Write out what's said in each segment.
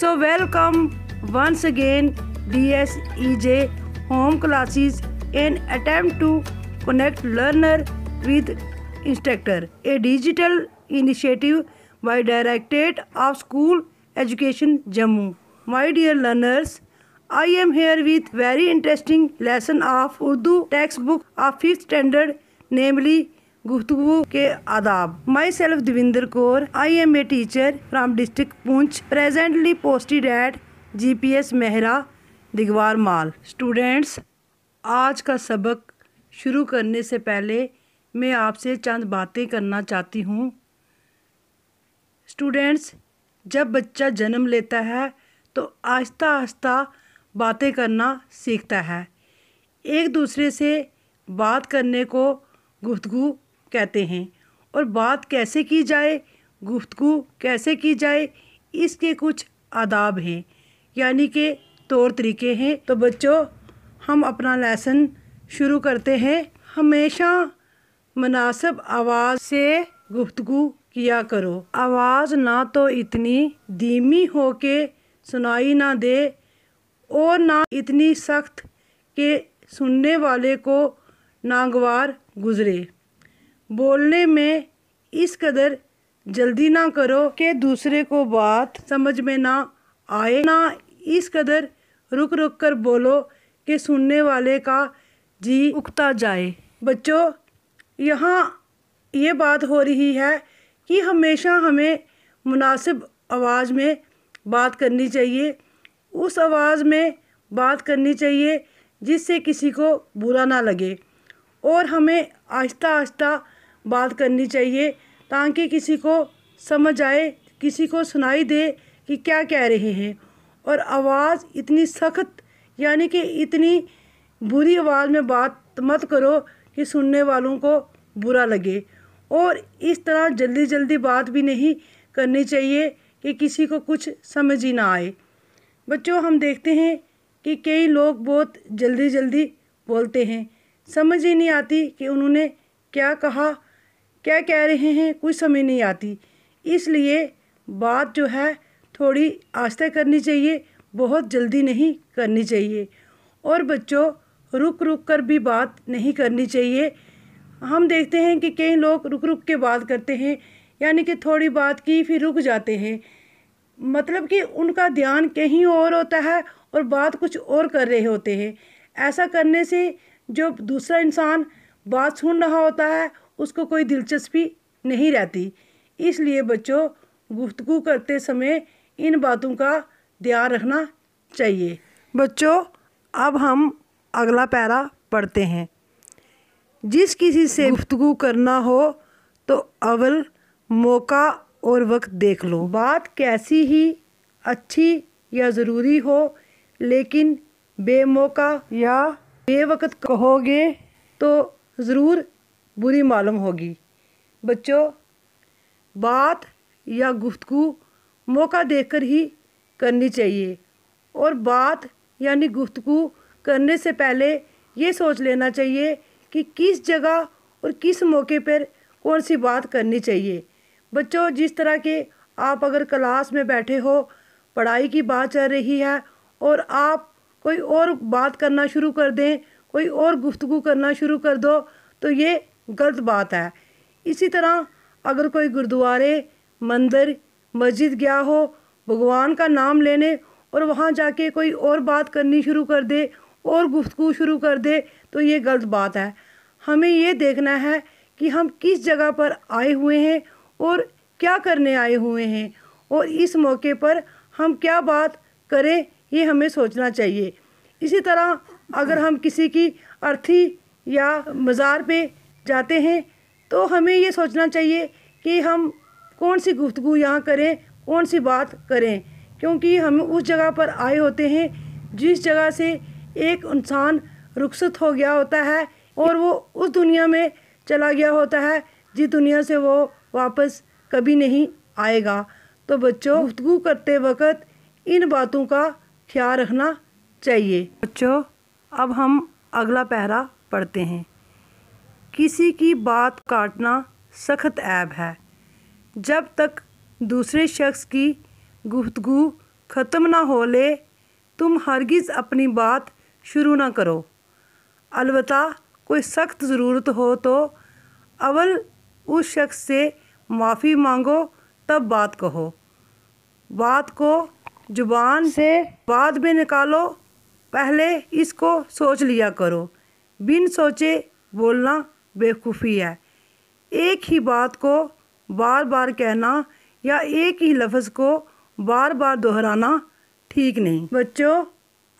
so welcome once again D S E J home classes in attempt to connect learner with instructor a digital initiative by directorate of school education Jammu my dear learners I am here with very interesting lesson of Urdu textbook of fifth standard namely गुफ्तु के आदाब myself Davinder Kaur I am a teacher from district Poonch presently posted at G P S Mehra Digwar Mal students आज का सबक शुरू करने से पहले मैं आपसे चंद बातें करना चाहती हूँ स्टूडेंट्स जब बच्चा जन्म लेता है तो आहिस्ता आहिस्ता बातें करना सीखता है एक दूसरे से बात करने को गुफ्तगु कहते हैं और बात कैसे की जाए गुफ्तु कैसे की जाए इसके कुछ आदाब हैं यानी कि तौर तरीके हैं तो बच्चों हम अपना लेसन शुरू करते हैं हमेशा मुनासिब आवाज़ से गुफ्तु किया करो आवाज़ ना तो इतनी धीमी हो के सुनाई ना दे और ना इतनी सख्त के सुनने वाले को नागवार गुजरे बोलने में इस कदर जल्दी ना करो कि दूसरे को बात समझ में ना आए ना इस कदर रुक रुक कर बोलो कि सुनने वाले का जी उगता जाए बच्चों यहाँ ये बात हो रही है कि हमेशा हमें मुनासिब आवाज़ में बात करनी चाहिए उस आवाज़ में बात करनी चाहिए जिससे किसी को बुरा ना लगे और हमें आहिस्ता आहिस्ता बात करनी चाहिए ताकि किसी को समझ आए किसी को सुनाई दे कि क्या कह रहे हैं और आवाज़ इतनी सख्त यानी कि इतनी बुरी आवाज़ में बात मत करो कि सुनने वालों को बुरा लगे और इस तरह जल्दी जल्दी बात भी नहीं करनी चाहिए कि किसी को कुछ समझ ही ना आए बच्चों हम देखते हैं कि कई लोग बहुत जल्दी जल्दी बोलते हैं समझ ही नहीं आती कि उन्होंने क्या कहा क्या कह रहे हैं कुछ समझ नहीं आती इसलिए बात जो है थोड़ी आस्था करनी चाहिए बहुत जल्दी नहीं करनी चाहिए और बच्चों रुक रुक कर भी बात नहीं करनी चाहिए हम देखते हैं कि कई लोग रुक रुक के बात करते हैं यानी कि थोड़ी बात की फिर रुक जाते हैं मतलब कि उनका ध्यान कहीं और होता है और बात कुछ और कर रहे होते हैं ऐसा करने से जो दूसरा इंसान बात सुन रहा होता है उसको कोई दिलचस्पी नहीं रहती इसलिए बच्चों गुफ्तगु करते समय इन बातों का ध्यान रखना चाहिए बच्चों अब हम अगला पैरा पढ़ते हैं जिस किसी से गुफ्तगु करना हो तो अवल मौका और वक्त देख लो बात कैसी ही अच्छी या ज़रूरी हो लेकिन बेमौका या बेवक्त कहोगे तो ज़रूर बुरी मालूम होगी बच्चों बात या गुफ्तु मौका देकर ही करनी चाहिए और बात यानी गुफ्तु करने से पहले ये सोच लेना चाहिए कि किस जगह और किस मौके पर कौन सी बात करनी चाहिए बच्चों जिस तरह के आप अगर क्लास में बैठे हो पढ़ाई की बात चल रही है और आप कोई और बात करना शुरू कर दें कोई और गुफ्तु करना शुरू कर दो तो ये गलत बात है इसी तरह अगर कोई गुरुद्वारे मंदिर मस्जिद गया हो भगवान का नाम लेने और वहाँ जाके कोई और बात करनी शुरू कर दे और गुफ्तु शुरू कर दे तो ये गलत बात है हमें ये देखना है कि हम किस जगह पर आए हुए हैं और क्या करने आए हुए हैं और इस मौके पर हम क्या बात करें ये हमें सोचना चाहिए इसी तरह अगर हम किसी की अर्थी या मज़ार पे जाते हैं तो हमें ये सोचना चाहिए कि हम कौन सी गुफ्तु यहाँ करें कौन सी बात करें क्योंकि हम उस जगह पर आए होते हैं जिस जगह से एक इंसान रुखसत हो गया होता है और वो उस दुनिया में चला गया होता है जिस दुनिया से वो वापस कभी नहीं आएगा तो बच्चों गुफ्तु करते वक्त इन बातों का ख्याल रखना चाहिए बच्चों अब हम अगला पहरा पढ़ते हैं किसी की बात काटना सख्त ऐब है जब तक दूसरे शख्स की गुफ्तगु ख़त्म ना हो ले तुम हरगिज़ अपनी बात शुरू ना करो अलबत् कोई सख्त ज़रूरत हो तो अवल उस शख्स से माफ़ी मांगो तब बात कहो बात को ज़ुबान से बाद में निकालो पहले इसको सोच लिया करो बिन सोचे बोलना बेवकूफ़ी है एक ही बात को बार बार कहना या एक ही लफ्ज़ को बार बार दोहराना ठीक नहीं बच्चों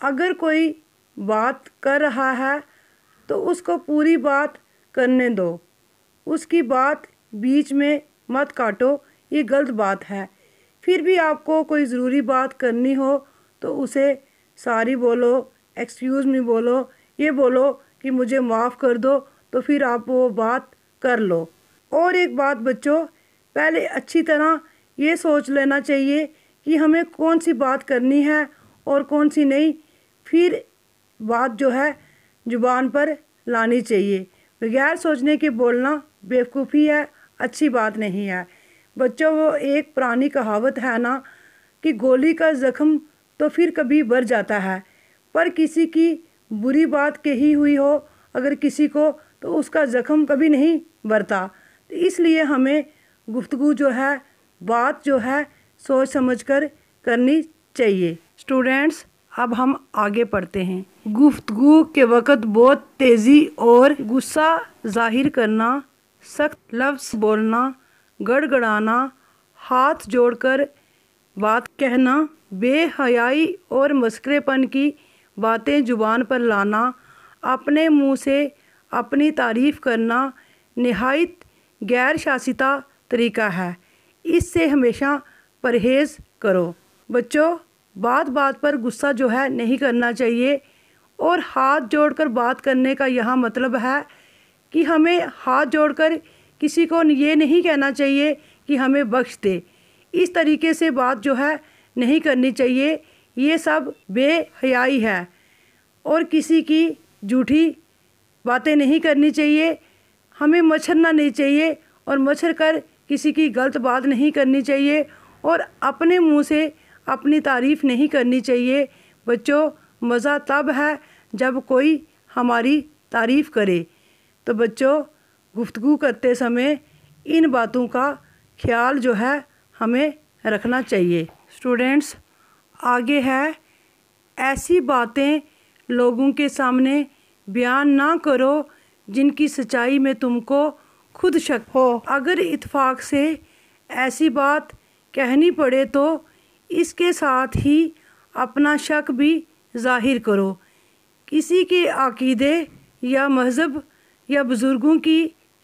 अगर कोई बात कर रहा है तो उसको पूरी बात करने दो उसकी बात बीच में मत काटो ये गलत बात है फिर भी आपको कोई ज़रूरी बात करनी हो तो उसे सारी बोलो एक्सक्यूज़ मी बोलो ये बोलो कि मुझे माफ़ कर दो तो फिर आप वो बात कर लो और एक बात बच्चों पहले अच्छी तरह ये सोच लेना चाहिए कि हमें कौन सी बात करनी है और कौन सी नहीं फिर बात जो है ज़ुबान पर लानी चाहिए बगैर सोचने के बोलना बेवकूफ़ी है अच्छी बात नहीं है बच्चों वो एक पुरानी कहावत है ना कि गोली का ज़ख्म तो फिर कभी भर जाता है पर किसी की बुरी बात कही हुई हो अगर किसी को तो उसका ज़ख्म कभी नहीं बढ़ता तो इसलिए हमें गुफ्तु जो है बात जो है सोच समझ कर करनी चाहिए स्टूडेंट्स अब हम आगे पढ़ते हैं गुफ्तगु के वक़्त बहुत तेज़ी और गुस्सा जाहिर करना सख्त लफ्ज़ बोलना गड़गड़ाना हाथ जोड़कर बात कहना बेहयाई और मस्करेपन की बातें जुबान पर लाना अपने मुंह से अपनी तारीफ़ करना नहायत गैर शासिता तरीका है इससे हमेशा परहेज़ करो बच्चों बात बात पर गुस्सा जो है नहीं करना चाहिए और हाथ जोड़कर बात करने का यह मतलब है कि हमें हाथ जोड़कर किसी को ये नहीं कहना चाहिए कि हमें बख्श दे इस तरीके से बात जो है नहीं करनी चाहिए ये सब बेहयाई है और किसी की झूठी बातें नहीं करनी चाहिए हमें मच्छरना नहीं चाहिए और मच्छर कर किसी की गलत बात नहीं करनी चाहिए और अपने मुंह से अपनी तारीफ़ नहीं करनी चाहिए बच्चों मज़ा तब है जब कोई हमारी तारीफ़ करे तो बच्चों गुफ्तु करते समय इन बातों का ख्याल जो है हमें रखना चाहिए स्टूडेंट्स आगे है ऐसी बातें लोगों के सामने बयान ना करो जिनकी सच्चाई में तुमको खुद शक हो अगर इतफाक़ से ऐसी बात कहनी पड़े तो इसके साथ ही अपना शक भी जाहिर करो किसी के अकीदे या मज़हब या बुज़ुर्गों की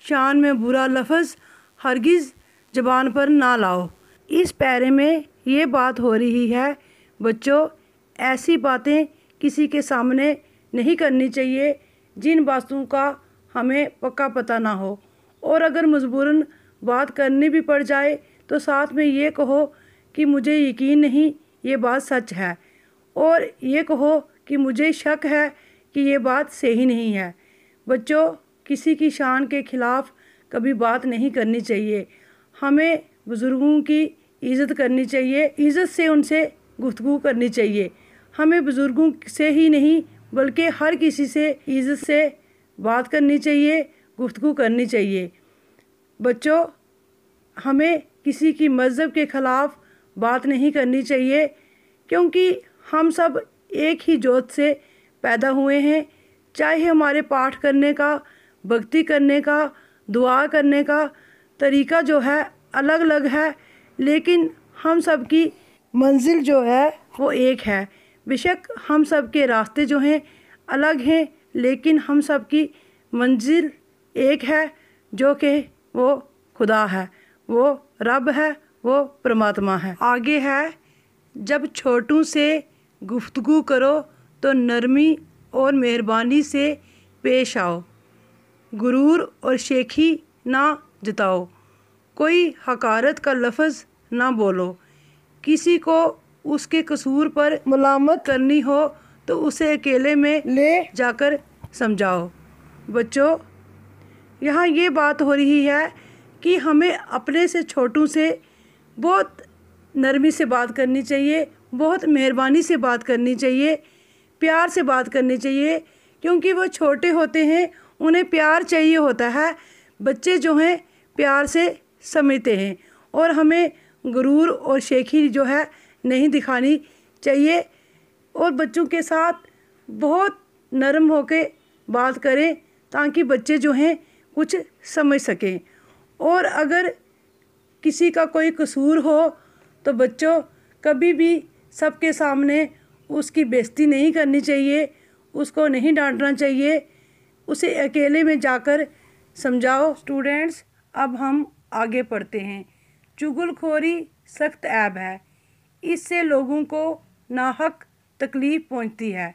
शान में बुरा लफज हरगिज़ ज़बान पर ना लाओ इस पैरे में ये बात हो रही है बच्चों ऐसी बातें किसी के सामने नहीं करनी चाहिए जिन बातों का हमें पक्का पता ना हो और अगर मजबूरन बात करनी भी पड़ जाए तो साथ में ये कहो कि मुझे यकीन नहीं ये बात सच है और ये कहो कि मुझे शक है कि ये बात सही नहीं है बच्चों किसी की शान के ख़िलाफ़ कभी बात नहीं करनी चाहिए हमें बुज़ुर्गों की इज़्ज़त करनी चाहिए इज़्ज़त से उनसे गुफ्तु करनी चाहिए हमें बुज़ुर्गों से ही नहीं बल्कि हर किसी से इज्जत से बात करनी चाहिए गुफ्तु करनी चाहिए बच्चों हमें किसी की मज़हब के ख़िलाफ़ बात नहीं करनी चाहिए क्योंकि हम सब एक ही जोत से पैदा हुए हैं चाहे हमारे पाठ करने का भक्ति करने का दुआ करने का तरीका जो है अलग अलग है लेकिन हम सब की मंजिल जो है वो एक है बेशक हम सब के रास्ते जो हैं अलग हैं लेकिन हम सब की मंजिल एक है जो कि वो खुदा है वो रब है वो परमात्मा है आगे है जब छोटों से गुफ्तगु करो तो नरमी और मेहरबानी से पेश आओ गुरूर और शेखी ना जताओ कोई हकारत का लफ्ज़ ना बोलो किसी को उसके कसूर पर मलामत करनी हो तो उसे अकेले में ले जाकर समझाओ बच्चों यहाँ ये बात हो रही है कि हमें अपने से छोटू से बहुत नरमी से बात करनी चाहिए बहुत मेहरबानी से बात करनी चाहिए प्यार से बात करनी चाहिए क्योंकि वो छोटे होते हैं उन्हें प्यार चाहिए होता है बच्चे जो हैं प्यार से समझते हैं और हमें गुरूर और शेखी जो है नहीं दिखानी चाहिए और बच्चों के साथ बहुत नरम के बात करें ताकि बच्चे जो हैं कुछ समझ सकें और अगर किसी का कोई कसूर हो तो बच्चों कभी भी सबके सामने उसकी बेइज्जती नहीं करनी चाहिए उसको नहीं डांटना चाहिए उसे अकेले में जाकर समझाओ स्टूडेंट्स अब हम आगे पढ़ते हैं चुगलखोरी सख्त ऐब है इससे लोगों को नाहक तकलीफ़ पहुंचती है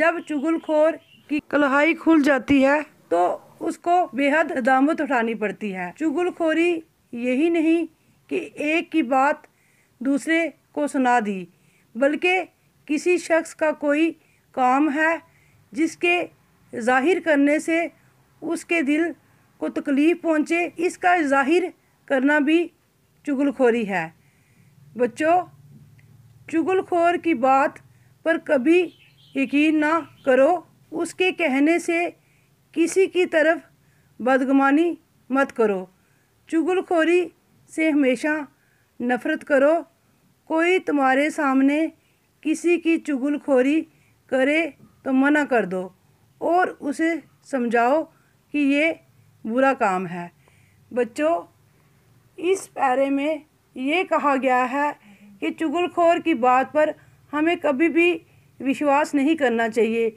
जब चुगलखोर की कलहाई खुल जाती है तो उसको बेहद दामत उठानी पड़ती है चुगलखोरी यही नहीं कि एक की बात दूसरे को सुना दी बल्कि किसी शख्स का कोई काम है जिसके जाहिर करने से उसके दिल को तकलीफ़ पहुँचे इसका जाहिर करना भी चुगलखोरी है बच्चों चुगलखोर की बात पर कभी यकीन ना करो उसके कहने से किसी की तरफ बदगुमानी मत करो चुगलखोरी से हमेशा नफ़रत करो कोई तुम्हारे सामने किसी की चुगलखोरी करे तो मना कर दो और उसे समझाओ कि ये बुरा काम है बच्चों इस पैरे में ये कहा गया है कि चुगलखोर की बात पर हमें कभी भी विश्वास नहीं करना चाहिए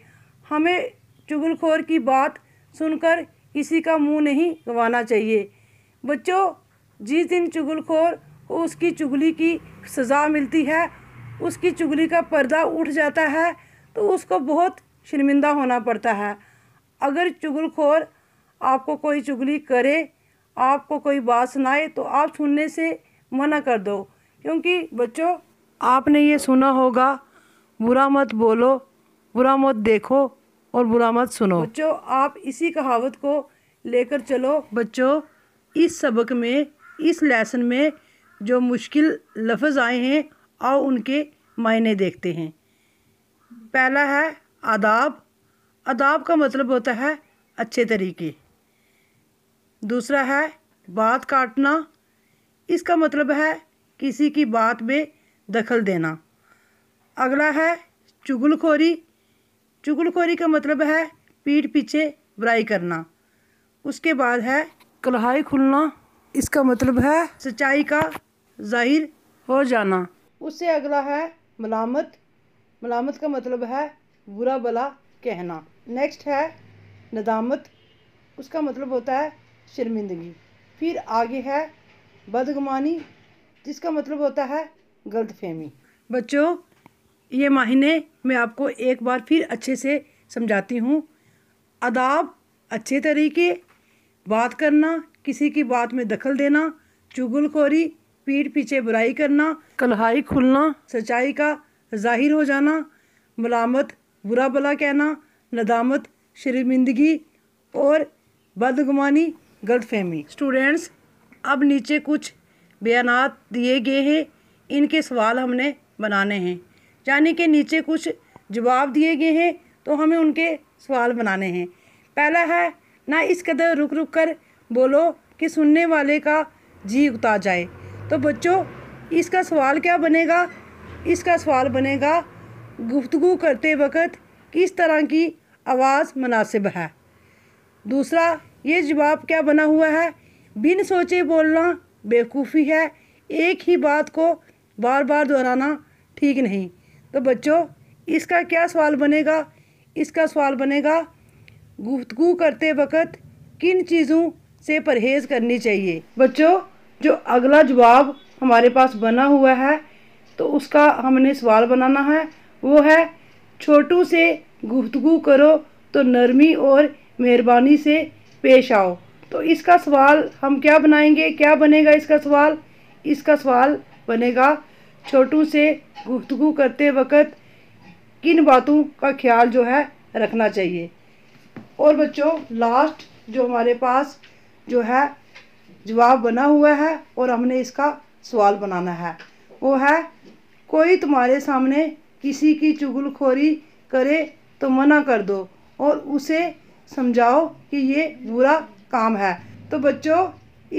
हमें चुगलखोर की बात सुनकर किसी का मुंह नहीं गंवाना चाहिए बच्चों जिस दिन चुगलखोर को उसकी चुगली की सज़ा मिलती है उसकी चुगली का पर्दा उठ जाता है तो उसको बहुत शर्मिंदा होना पड़ता है अगर चुगलखोर आपको कोई चुगली करे आपको कोई बात सुनाए तो आप सुनने से मना कर दो क्योंकि बच्चों आपने ये सुना होगा बुरा मत बोलो बुरा मत देखो और बुरा मत सुनो बच्चों आप इसी कहावत को लेकर चलो बच्चों इस सबक में इस लेसन में जो मुश्किल लफ्ज़ आए हैं आओ उनके मायने देखते हैं पहला है आदाब आदाब का मतलब होता है अच्छे तरीके दूसरा है बात काटना इसका मतलब है किसी की बात में दखल देना अगला है चुगलखोरी चुगलखोरी का मतलब है पीठ पीछे बुराई करना उसके बाद है कलहाई खुलना इसका मतलब है सच्चाई का जाहिर हो जाना उससे अगला है मलामत मलामत का मतलब है बुरा भला कहना नेक्स्ट है नदामत उसका मतलब होता है शर्मिंदगी फिर आगे है बदगुमानी जिसका मतलब होता है गलत फहमी बच्चों ये माहिने मैं आपको एक बार फिर अच्छे से समझाती हूँ अदाब अच्छे तरीके बात करना किसी की बात में दखल देना चुगलखोरी पीठ पीछे बुराई करना कलहाई खुलना सच्चाई का जाहिर हो जाना मलामत बुरा भला कहना नदामत शर्मिंदगी और बदगुमानी गलतफहमी स्टूडेंट्स अब नीचे कुछ बयान दिए गए हैं इनके सवाल हमने बनाने हैं यानी कि नीचे कुछ जवाब दिए गए हैं तो हमें उनके सवाल बनाने हैं पहला है ना इस कदर रुक रुक कर बोलो कि सुनने वाले का जी उतार जाए तो बच्चों इसका सवाल क्या बनेगा इसका सवाल बनेगा गुफ्तु करते वक्त किस तरह की आवाज़ मुनासिब है दूसरा ये जवाब क्या बना हुआ है बिन सोचे बोलना बेवकूफ़ी है एक ही बात को बार बार दोहराना ठीक नहीं तो बच्चों इसका क्या सवाल बनेगा इसका सवाल बनेगा गुफ्तु करते वक्त किन चीज़ों से परहेज़ करनी चाहिए बच्चों जो अगला जवाब हमारे पास बना हुआ है तो उसका हमने सवाल बनाना है वो है छोटू से गुफ्तु करो तो नरमी और मेहरबानी से पेश आओ तो इसका सवाल हम क्या बनाएंगे क्या बनेगा इसका सवाल इसका सवाल बनेगा छोटू से गुफ्तु करते वक्त किन बातों का ख्याल जो है रखना चाहिए और बच्चों लास्ट जो हमारे पास जो है जवाब बना हुआ है और हमने इसका सवाल बनाना है वो है कोई तुम्हारे सामने किसी की चुगलखोरी करे तो मना कर दो और उसे समझाओ कि ये बुरा काम है तो बच्चों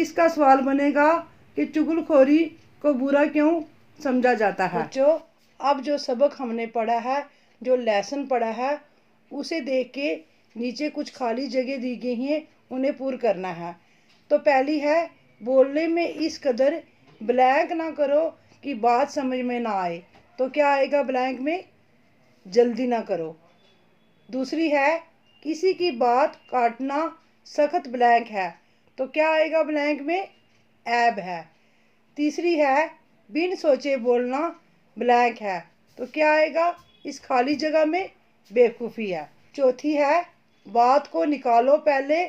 इसका सवाल बनेगा कि चुगलखोरी को बुरा क्यों समझा जाता है बच्चों अब जो सबक हमने पढ़ा है जो लेसन पढ़ा है उसे देख के नीचे कुछ खाली जगह दी गई हैं उन्हें पूर करना है तो पहली है बोलने में इस कदर ब्लैंक ना करो कि बात समझ में ना आए तो क्या आएगा ब्लैंक में जल्दी ना करो दूसरी है किसी की बात काटना सख्त ब्लैंक है तो क्या आएगा ब्लैंक में ऐब है तीसरी है बिन सोचे बोलना ब्लैंक है तो क्या आएगा इस खाली जगह में बेवकूफ़ी है चौथी है बात को निकालो पहले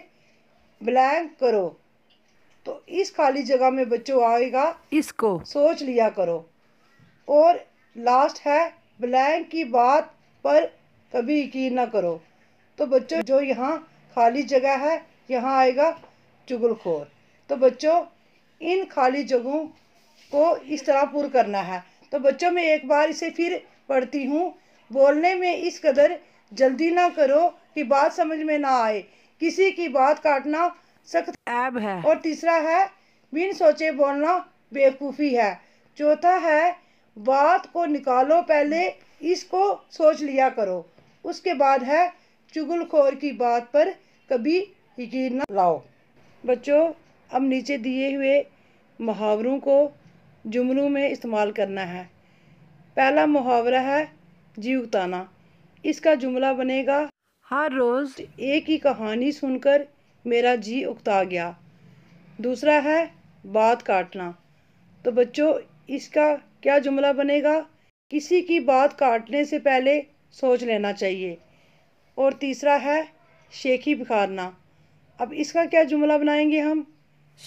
ब्लैंक करो तो इस खाली जगह में बच्चों आएगा इसको सोच लिया करो और लास्ट है ब्लैंक की बात पर कभी यकीन ना करो तो बच्चों जो यहाँ खाली जगह है यहाँ आएगा चुगलखोर तो बच्चों इन खाली जगहों को इस तरह पुर करना है तो बच्चों मैं एक बार इसे फिर पढ़ती हूँ बोलने में इस कदर जल्दी ना करो कि बात समझ में ना आए किसी की बात काटना सख्त ऐब है और तीसरा है बिन सोचे बोलना बेवकूफ़ी है चौथा है बात को निकालो पहले इसको सोच लिया करो उसके बाद है चुगलखोर की बात पर कभी यकीन न लाओ बच्चों अब नीचे दिए हुए मुहावरों को जुमलों में इस्तेमाल करना है पहला मुहावरा है जी उताना इसका जुमला बनेगा हर रोज़ एक ही कहानी सुनकर मेरा जी उकता गया दूसरा है बात काटना तो बच्चों इसका क्या जुमला बनेगा किसी की बात काटने से पहले सोच लेना चाहिए और तीसरा है शेखी बिखारना अब इसका क्या जुमला बनाएंगे हम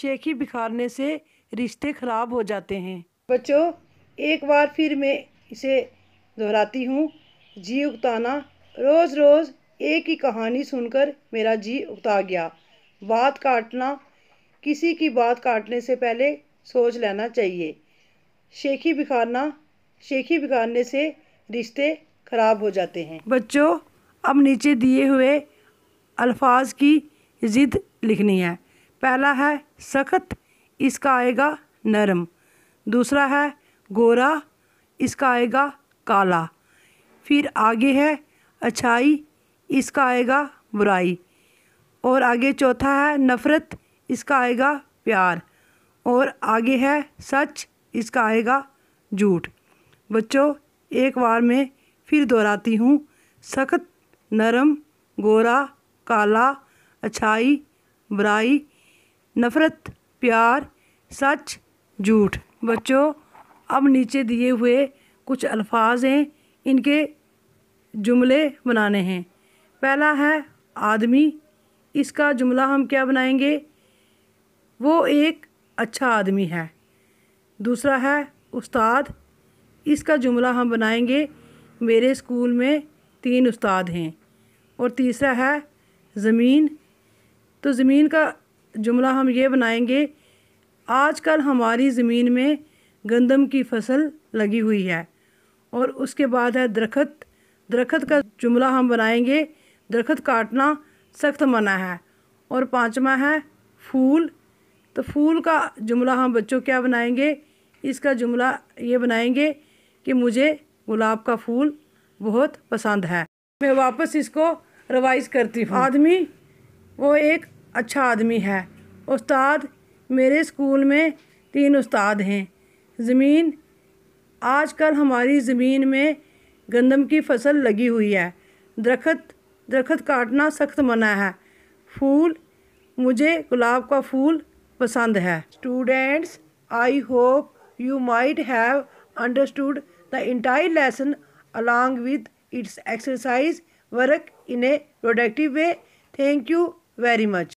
शेखी बिखारने से रिश्ते खराब हो जाते हैं बच्चों एक बार फिर मैं इसे दोहराती हूँ जी उगताना रोज़ रोज़ एक ही कहानी सुनकर मेरा जी उगता गया बात काटना किसी की बात काटने से पहले सोच लेना चाहिए शेखी बिखारना शेखी बिखारने से रिश्ते ख़राब हो जाते हैं बच्चों अब नीचे दिए हुए अल्फाज की जिद लिखनी है पहला है सख्त इसका आएगा नरम दूसरा है गोरा इसका आएगा काला फिर आगे है अच्छाई इसका आएगा बुराई और आगे चौथा है नफ़रत इसका आएगा प्यार और आगे है सच इसका आएगा झूठ बच्चों एक बार में फिर दोहराती हूँ सख्त नरम गोरा काला अच्छाई बुराई नफ़रत प्यार सच झूठ बच्चों अब नीचे दिए हुए कुछ अल्फाज हैं इनके जुमले बनाने हैं पहला है आदमी इसका जुमला हम क्या बनाएंगे वो एक अच्छा आदमी है दूसरा है उस्ताद इसका जुमला हम बनाएंगे मेरे स्कूल में तीन उस्ताद हैं और तीसरा है ज़मीन तो ज़मीन का जुमला हम ये बनाएंगे आजकल हमारी ज़मीन में गंदम की फसल लगी हुई है और उसके बाद है दरखत दरखत का जुमला हम बनाएंगे दरखत काटना सख्त मना है और पाँचवा है फूल तो फूल का जुमला हम बच्चों क्या बनाएंगे इसका जुमला ये बनाएंगे कि मुझे गुलाब का फूल बहुत पसंद है मैं वापस इसको रिवाइज करती हूँ आदमी वो एक अच्छा आदमी है उस्ताद मेरे स्कूल में तीन उस्ताद हैं ज़मीन आजकल हमारी ज़मीन में गंदम की फसल लगी हुई है दरखत दरखत काटना सख्त मना है फूल मुझे गुलाब का फूल पसंद है students I hope you might have understood the entire lesson along with its exercise work in a productive way thank you very much